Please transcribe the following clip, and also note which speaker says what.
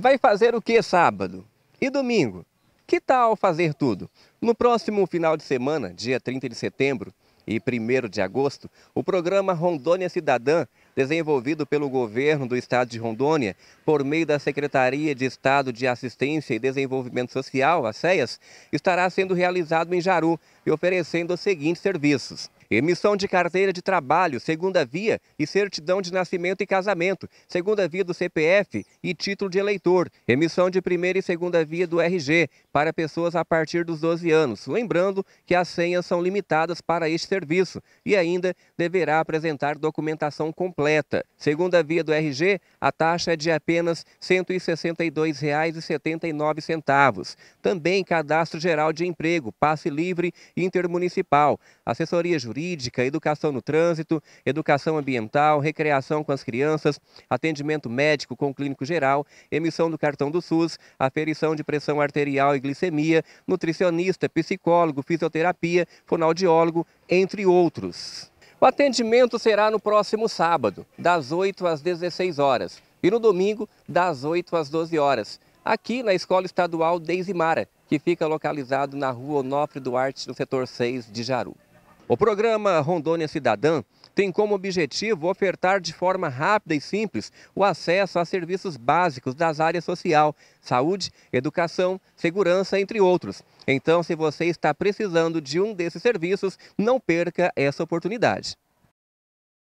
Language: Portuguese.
Speaker 1: Vai fazer o que sábado e domingo? Que tal fazer tudo? No próximo final de semana, dia 30 de setembro e 1 de agosto, o programa Rondônia Cidadã, desenvolvido pelo governo do estado de Rondônia, por meio da Secretaria de Estado de Assistência e Desenvolvimento Social, a CEAS, estará sendo realizado em Jaru e oferecendo os seguintes serviços Emissão de carteira de trabalho, segunda via e certidão de nascimento e casamento, segunda via do CPF e título de eleitor, emissão de primeira e segunda via do RG para pessoas a partir dos 12 anos. Lembrando que as senhas são limitadas para este serviço e ainda deverá apresentar documentação completa. Segunda via do RG, a taxa é de apenas R$ 162,79. Também cadastro geral de emprego, passe livre intermunicipal, assessoria jurídica jurídica, educação no trânsito, educação ambiental, recreação com as crianças, atendimento médico com o clínico geral, emissão do cartão do SUS, aferição de pressão arterial e glicemia, nutricionista, psicólogo, fisioterapia, fonoaudiólogo, entre outros. O atendimento será no próximo sábado, das 8 às 16 horas, e no domingo, das 8 às 12 horas, aqui na Escola Estadual Deizimara, que fica localizado na rua Onofre Duarte, no setor 6 de Jaru. O programa Rondônia Cidadã tem como objetivo ofertar de forma rápida e simples o acesso a serviços básicos das áreas social, saúde, educação, segurança, entre outros. Então, se você está precisando de um desses serviços, não perca essa oportunidade.